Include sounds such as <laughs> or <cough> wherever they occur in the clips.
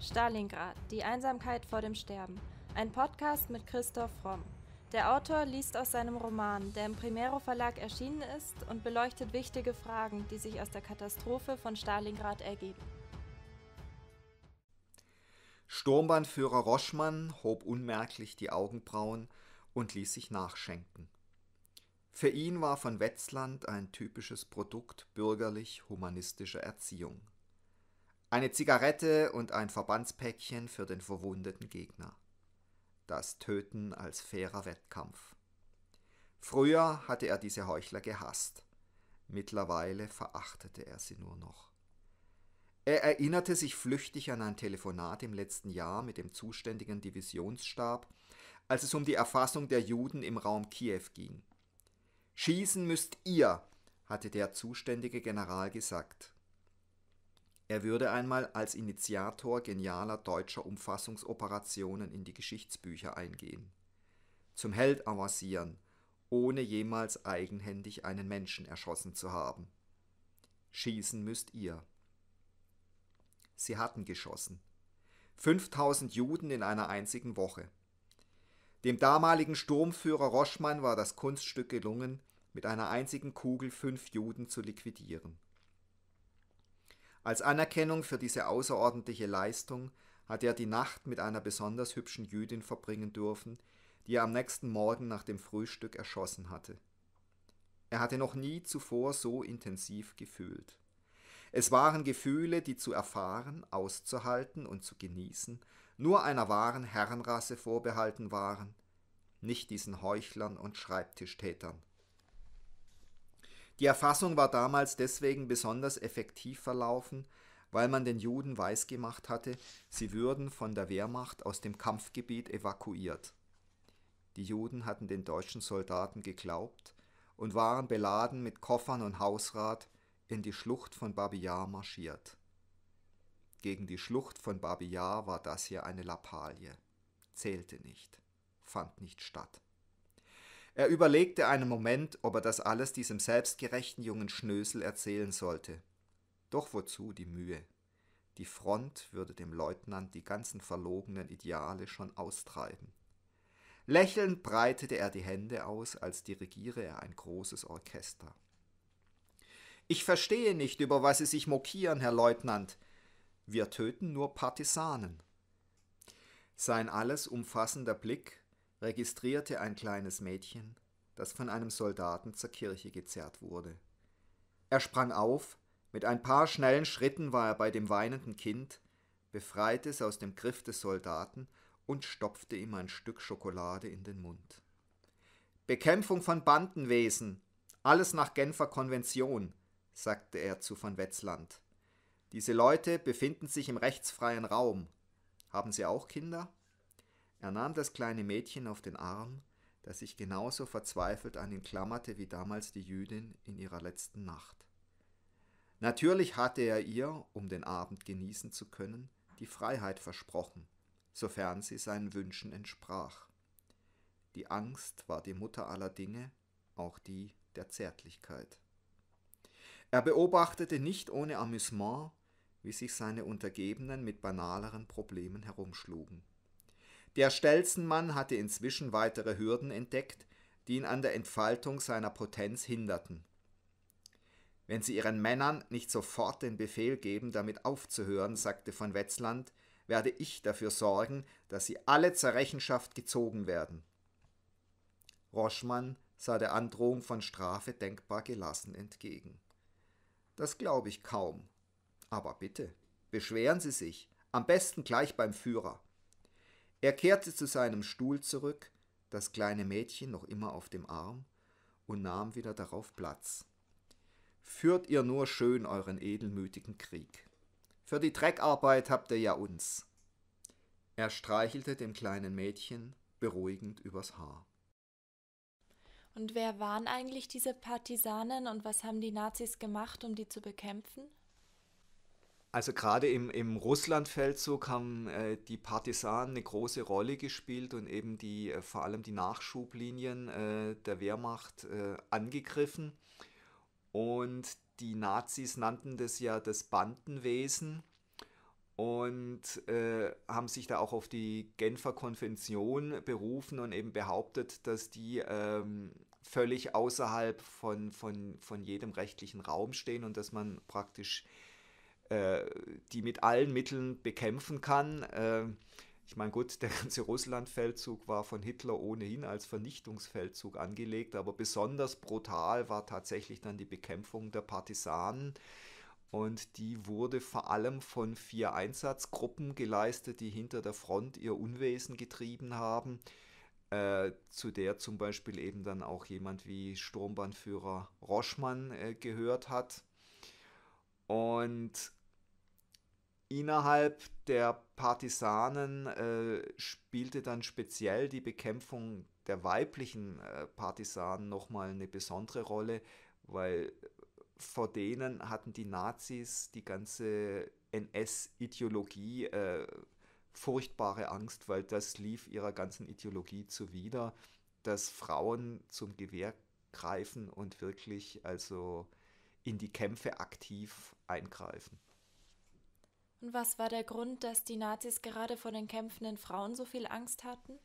Stalingrad, die Einsamkeit vor dem Sterben. Ein Podcast mit Christoph Fromm. Der Autor liest aus seinem Roman, der im Primero Verlag erschienen ist, und beleuchtet wichtige Fragen, die sich aus der Katastrophe von Stalingrad ergeben. Sturmbahnführer Roschmann hob unmerklich die Augenbrauen und ließ sich nachschenken. Für ihn war von Wetzland ein typisches Produkt bürgerlich-humanistischer Erziehung. Eine Zigarette und ein Verbandspäckchen für den verwundeten Gegner. Das Töten als fairer Wettkampf. Früher hatte er diese Heuchler gehasst. Mittlerweile verachtete er sie nur noch. Er erinnerte sich flüchtig an ein Telefonat im letzten Jahr mit dem zuständigen Divisionsstab, als es um die Erfassung der Juden im Raum Kiew ging. Schießen müsst ihr, hatte der zuständige General gesagt. Er würde einmal als Initiator genialer deutscher Umfassungsoperationen in die Geschichtsbücher eingehen, zum Held avancieren, ohne jemals eigenhändig einen Menschen erschossen zu haben. Schießen müsst ihr. Sie hatten geschossen. 5000 Juden in einer einzigen Woche. Dem damaligen Sturmführer Roschmann war das Kunststück gelungen, mit einer einzigen Kugel fünf Juden zu liquidieren. Als Anerkennung für diese außerordentliche Leistung hat er die Nacht mit einer besonders hübschen Jüdin verbringen dürfen, die er am nächsten Morgen nach dem Frühstück erschossen hatte. Er hatte noch nie zuvor so intensiv gefühlt. Es waren Gefühle, die zu erfahren, auszuhalten und zu genießen nur einer wahren Herrenrasse vorbehalten waren, nicht diesen Heuchlern und Schreibtischtätern. Die Erfassung war damals deswegen besonders effektiv verlaufen, weil man den Juden weisgemacht hatte, sie würden von der Wehrmacht aus dem Kampfgebiet evakuiert. Die Juden hatten den deutschen Soldaten geglaubt und waren beladen mit Koffern und Hausrat in die Schlucht von Babi Yar marschiert. Gegen die Schlucht von Babi Yar war das hier eine Lappalie. Zählte nicht, fand nicht statt. Er überlegte einen Moment, ob er das alles diesem selbstgerechten jungen Schnösel erzählen sollte. Doch wozu die Mühe? Die Front würde dem Leutnant die ganzen verlogenen Ideale schon austreiben. Lächelnd breitete er die Hände aus, als dirigiere er ein großes Orchester. Ich verstehe nicht, über was Sie sich mokieren, Herr Leutnant. Wir töten nur Partisanen. Sein alles umfassender Blick registrierte ein kleines Mädchen, das von einem Soldaten zur Kirche gezerrt wurde. Er sprang auf, mit ein paar schnellen Schritten war er bei dem weinenden Kind, befreite es aus dem Griff des Soldaten und stopfte ihm ein Stück Schokolade in den Mund. Bekämpfung von Bandenwesen, alles nach Genfer Konvention, sagte er zu von Wetzland. Diese Leute befinden sich im rechtsfreien Raum. Haben Sie auch Kinder? Er nahm das kleine Mädchen auf den Arm, das sich genauso verzweifelt an ihn klammerte wie damals die Jüdin in ihrer letzten Nacht. Natürlich hatte er ihr, um den Abend genießen zu können, die Freiheit versprochen, sofern sie seinen Wünschen entsprach. Die Angst war die Mutter aller Dinge, auch die der Zärtlichkeit. Er beobachtete nicht ohne Amüsement, wie sich seine Untergebenen mit banaleren Problemen herumschlugen. Der Stelzenmann hatte inzwischen weitere Hürden entdeckt, die ihn an der Entfaltung seiner Potenz hinderten. Wenn sie ihren Männern nicht sofort den Befehl geben, damit aufzuhören, sagte von Wetzland, werde ich dafür sorgen, dass sie alle zur Rechenschaft gezogen werden. Roschmann sah der Androhung von Strafe denkbar gelassen entgegen. Das glaube ich kaum. Aber bitte, beschweren Sie sich, am besten gleich beim Führer. Er kehrte zu seinem Stuhl zurück, das kleine Mädchen noch immer auf dem Arm, und nahm wieder darauf Platz. Führt ihr nur schön euren edelmütigen Krieg. Für die Dreckarbeit habt ihr ja uns. Er streichelte dem kleinen Mädchen beruhigend übers Haar. Und wer waren eigentlich diese Partisanen und was haben die Nazis gemacht, um die zu bekämpfen? Also gerade im, im Russlandfeldzug haben äh, die Partisanen eine große Rolle gespielt und eben die äh, vor allem die Nachschublinien äh, der Wehrmacht äh, angegriffen. Und die Nazis nannten das ja das Bandenwesen und äh, haben sich da auch auf die Genfer Konvention berufen und eben behauptet, dass die ähm, völlig außerhalb von, von, von jedem rechtlichen Raum stehen und dass man praktisch äh, äh, die mit allen Mitteln bekämpfen kann. Äh, ich meine, gut, der ganze Russlandfeldzug war von Hitler ohnehin als Vernichtungsfeldzug angelegt, aber besonders brutal war tatsächlich dann die Bekämpfung der Partisanen. Und die wurde vor allem von vier Einsatzgruppen geleistet, die hinter der Front ihr Unwesen getrieben haben, äh, zu der zum Beispiel eben dann auch jemand wie Sturmbahnführer Roschmann äh, gehört hat. Und Innerhalb der Partisanen äh, spielte dann speziell die Bekämpfung der weiblichen äh, Partisanen nochmal eine besondere Rolle, weil vor denen hatten die Nazis die ganze NS-Ideologie äh, furchtbare Angst, weil das lief ihrer ganzen Ideologie zuwider, dass Frauen zum Gewehr greifen und wirklich also in die Kämpfe aktiv eingreifen. Und was war der Grund, dass die Nazis gerade vor den kämpfenden Frauen so viel Angst hatten?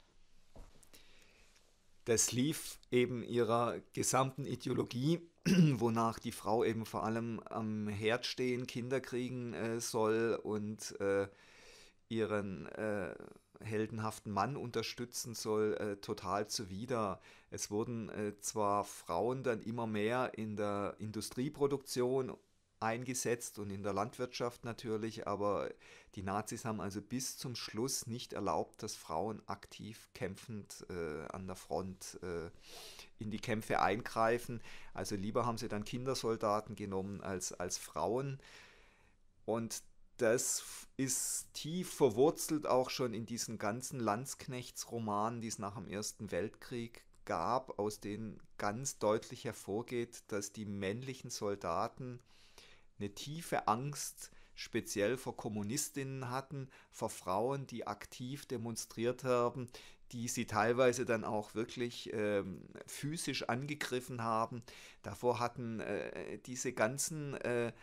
Das lief eben ihrer gesamten Ideologie, <clears throat> wonach die Frau eben vor allem am Herd stehen, Kinder kriegen äh, soll und äh, ihren äh, heldenhaften Mann unterstützen soll, äh, total zuwider. Es wurden äh, zwar Frauen dann immer mehr in der Industrieproduktion eingesetzt und in der Landwirtschaft natürlich, aber die Nazis haben also bis zum Schluss nicht erlaubt, dass Frauen aktiv kämpfend äh, an der Front äh, in die Kämpfe eingreifen. Also lieber haben sie dann Kindersoldaten genommen als, als Frauen. Und das ist tief verwurzelt auch schon in diesen ganzen Landsknechtsromanen, die es nach dem Ersten Weltkrieg gab, aus denen ganz deutlich hervorgeht, dass die männlichen Soldaten eine tiefe Angst speziell vor Kommunistinnen hatten, vor Frauen, die aktiv demonstriert haben, die sie teilweise dann auch wirklich äh, physisch angegriffen haben. Davor hatten äh, diese ganzen äh,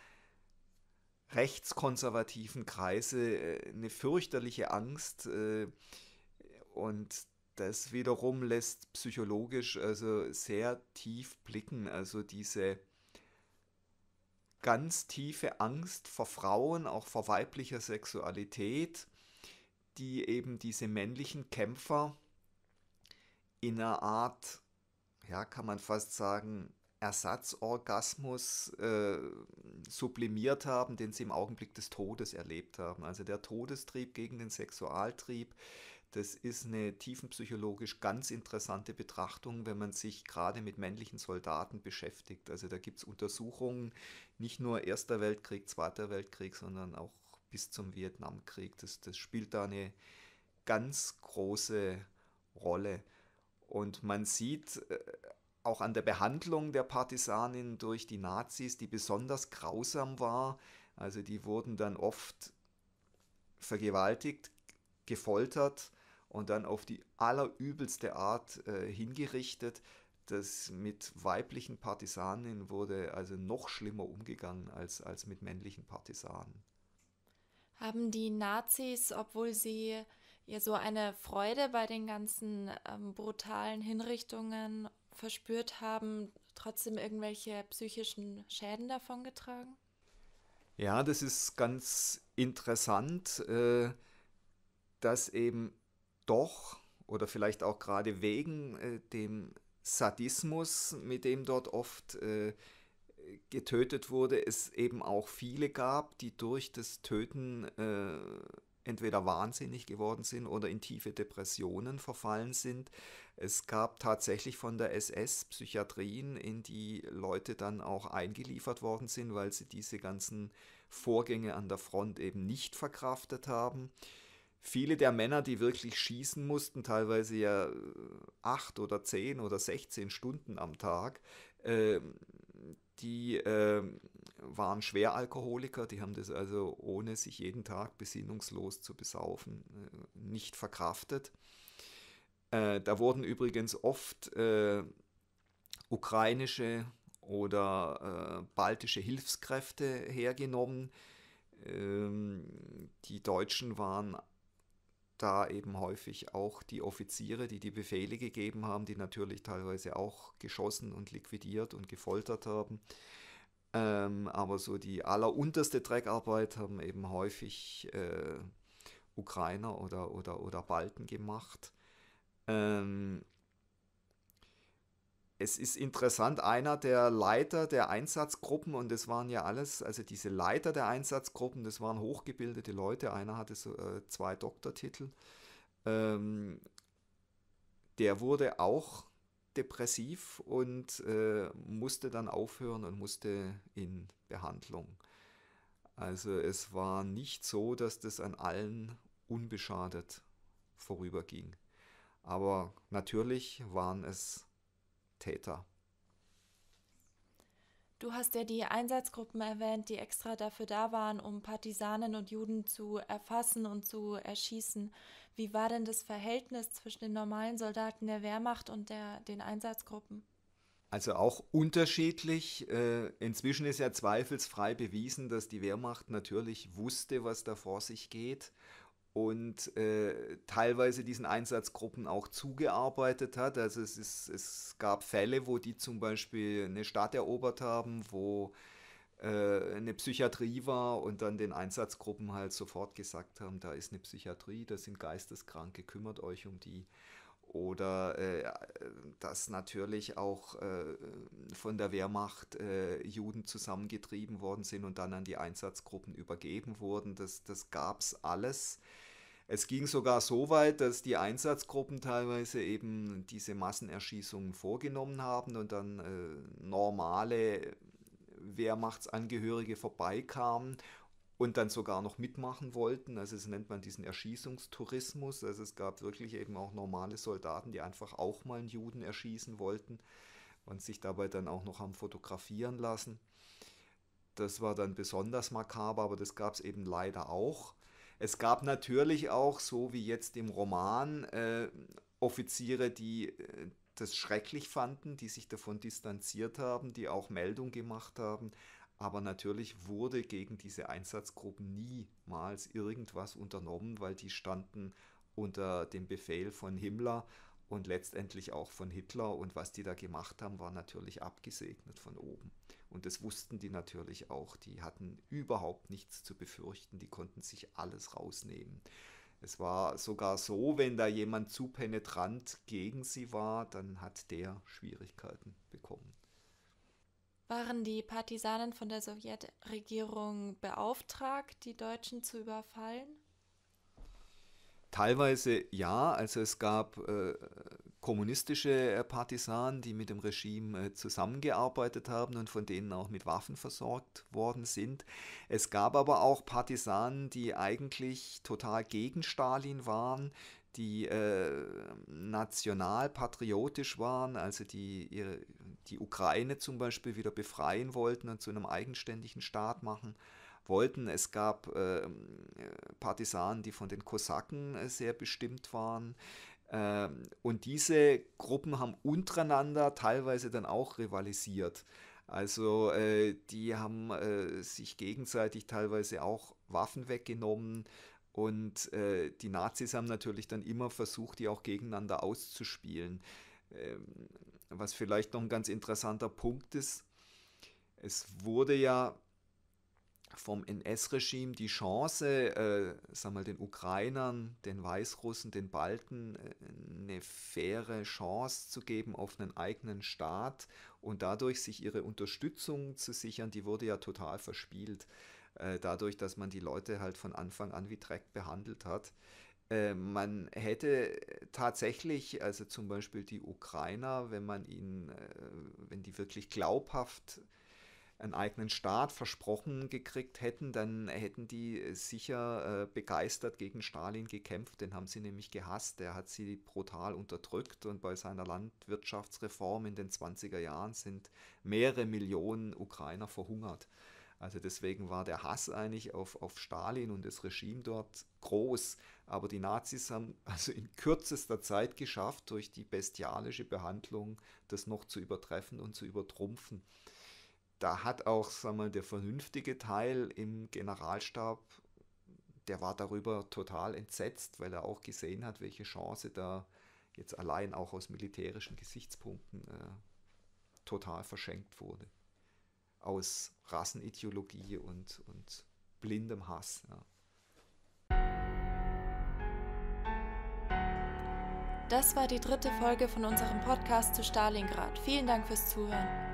rechtskonservativen Kreise äh, eine fürchterliche Angst äh, und das wiederum lässt psychologisch also sehr tief blicken, also diese ganz tiefe Angst vor Frauen, auch vor weiblicher Sexualität, die eben diese männlichen Kämpfer in einer Art, ja, kann man fast sagen, Ersatzorgasmus äh, sublimiert haben, den sie im Augenblick des Todes erlebt haben. Also der Todestrieb gegen den Sexualtrieb, das ist eine tiefenpsychologisch ganz interessante Betrachtung, wenn man sich gerade mit männlichen Soldaten beschäftigt. Also da gibt es Untersuchungen, nicht nur Erster Weltkrieg, Zweiter Weltkrieg, sondern auch bis zum Vietnamkrieg. Das, das spielt da eine ganz große Rolle. Und man sieht äh, auch an der Behandlung der Partisanen durch die Nazis, die besonders grausam war. Also die wurden dann oft vergewaltigt, gefoltert und dann auf die allerübelste Art äh, hingerichtet. Das mit weiblichen Partisanen wurde also noch schlimmer umgegangen als, als mit männlichen Partisanen. Haben die Nazis, obwohl sie ja so eine Freude bei den ganzen ähm, brutalen Hinrichtungen verspürt haben, trotzdem irgendwelche psychischen Schäden davongetragen? Ja, das ist ganz interessant, äh, dass eben doch oder vielleicht auch gerade wegen äh, dem Sadismus, mit dem dort oft äh, getötet wurde, es eben auch viele gab, die durch das Töten äh, entweder wahnsinnig geworden sind oder in tiefe Depressionen verfallen sind. Es gab tatsächlich von der SS Psychiatrien, in die Leute dann auch eingeliefert worden sind, weil sie diese ganzen Vorgänge an der Front eben nicht verkraftet haben viele der Männer, die wirklich schießen mussten, teilweise ja äh, acht oder zehn oder 16 Stunden am Tag, äh, die äh, waren Schweralkoholiker, die haben das also ohne sich jeden Tag besinnungslos zu besaufen äh, nicht verkraftet. Äh, da wurden übrigens oft äh, ukrainische oder baltische Hilfskräfte hergenommen, ähm, die Deutschen waren da eben häufig auch die Offiziere, die die Befehle gegeben haben, die natürlich teilweise auch geschossen und liquidiert und gefoltert haben. Ähm, aber so die allerunterste Dreckarbeit haben eben häufig äh, Ukrainer oder, oder, oder Balten gemacht. Ähm, es ist interessant, einer der Leiter der Einsatzgruppen, und das waren ja alles, also diese Leiter der Einsatzgruppen, das waren hochgebildete Leute, einer hatte so, äh, zwei Doktortitel, ähm, der wurde auch depressiv und äh, musste dann aufhören und musste in Behandlung. Also es war nicht so, dass das an allen unbeschadet vorüberging. Aber natürlich waren es Täter. Du hast ja die Einsatzgruppen erwähnt, die extra dafür da waren, um Partisanen und Juden zu erfassen und zu erschießen. Wie war denn das Verhältnis zwischen den normalen Soldaten der Wehrmacht und der, den Einsatzgruppen? Also auch unterschiedlich. Äh, inzwischen ist ja zweifelsfrei bewiesen, dass die Wehrmacht natürlich wusste, was da vor sich geht und äh, teilweise diesen Einsatzgruppen auch zugearbeitet hat. Also es, ist, es gab Fälle, wo die zum Beispiel eine Stadt erobert haben, wo äh, eine Psychiatrie war und dann den Einsatzgruppen halt sofort gesagt haben, da ist eine Psychiatrie, da sind Geisteskranke, kümmert euch um die. Oder äh, dass natürlich auch äh, von der Wehrmacht äh, Juden zusammengetrieben worden sind und dann an die Einsatzgruppen übergeben wurden. Das, das gab es alles. Es ging sogar so weit, dass die Einsatzgruppen teilweise eben diese Massenerschießungen vorgenommen haben und dann äh, normale Wehrmachtsangehörige vorbeikamen und dann sogar noch mitmachen wollten. Also das nennt man diesen Erschießungstourismus. Also es gab wirklich eben auch normale Soldaten, die einfach auch mal einen Juden erschießen wollten und sich dabei dann auch noch haben fotografieren lassen. Das war dann besonders makaber, aber das gab es eben leider auch. Es gab natürlich auch, so wie jetzt im Roman, äh, Offiziere, die äh, das schrecklich fanden, die sich davon distanziert haben, die auch Meldung gemacht haben. Aber natürlich wurde gegen diese Einsatzgruppen niemals irgendwas unternommen, weil die standen unter dem Befehl von Himmler und letztendlich auch von Hitler. Und was die da gemacht haben, war natürlich abgesegnet von oben. Und das wussten die natürlich auch. Die hatten überhaupt nichts zu befürchten. Die konnten sich alles rausnehmen. Es war sogar so, wenn da jemand zu penetrant gegen sie war, dann hat der Schwierigkeiten bekommen. Waren die Partisanen von der Sowjetregierung beauftragt, die Deutschen zu überfallen? Teilweise ja, also es gab äh, kommunistische äh, Partisanen, die mit dem Regime äh, zusammengearbeitet haben und von denen auch mit Waffen versorgt worden sind. Es gab aber auch Partisanen, die eigentlich total gegen Stalin waren, die äh, nationalpatriotisch waren, also die ihre, die Ukraine zum Beispiel wieder befreien wollten und zu einem eigenständigen Staat machen wollten. Es gab äh, Partisanen, die von den Kosaken äh, sehr bestimmt waren. Ähm, und diese Gruppen haben untereinander teilweise dann auch rivalisiert. Also äh, die haben äh, sich gegenseitig teilweise auch Waffen weggenommen und äh, die Nazis haben natürlich dann immer versucht, die auch gegeneinander auszuspielen. Ähm, was vielleicht noch ein ganz interessanter Punkt ist, es wurde ja vom NS-Regime die Chance, äh, sag mal, den Ukrainern, den Weißrussen, den Balten äh, eine faire Chance zu geben auf einen eigenen Staat und dadurch sich ihre Unterstützung zu sichern, die wurde ja total verspielt, äh, dadurch, dass man die Leute halt von Anfang an wie Dreck behandelt hat. Äh, man hätte tatsächlich, also zum Beispiel die Ukrainer, wenn man ihnen, äh, wenn die wirklich glaubhaft äh, einen eigenen Staat versprochen gekriegt hätten, dann hätten die äh, sicher äh, begeistert gegen Stalin gekämpft. Den haben sie nämlich gehasst. Der hat sie brutal unterdrückt und bei seiner Landwirtschaftsreform in den 20er Jahren sind mehrere Millionen Ukrainer verhungert. Also deswegen war der Hass eigentlich auf, auf Stalin und das Regime dort groß. Aber die Nazis haben <laughs> also in kürzester Zeit geschafft, durch die bestialische Behandlung das noch zu übertreffen und zu übertrumpfen da hat auch sagen wir, der vernünftige Teil im Generalstab, der war darüber total entsetzt, weil er auch gesehen hat, welche Chance da jetzt allein auch aus militärischen Gesichtspunkten äh, total verschenkt wurde. Aus Rassenideologie und, und blindem Hass. Ja. Das war die dritte Folge von unserem Podcast zu Stalingrad. Vielen Dank fürs Zuhören.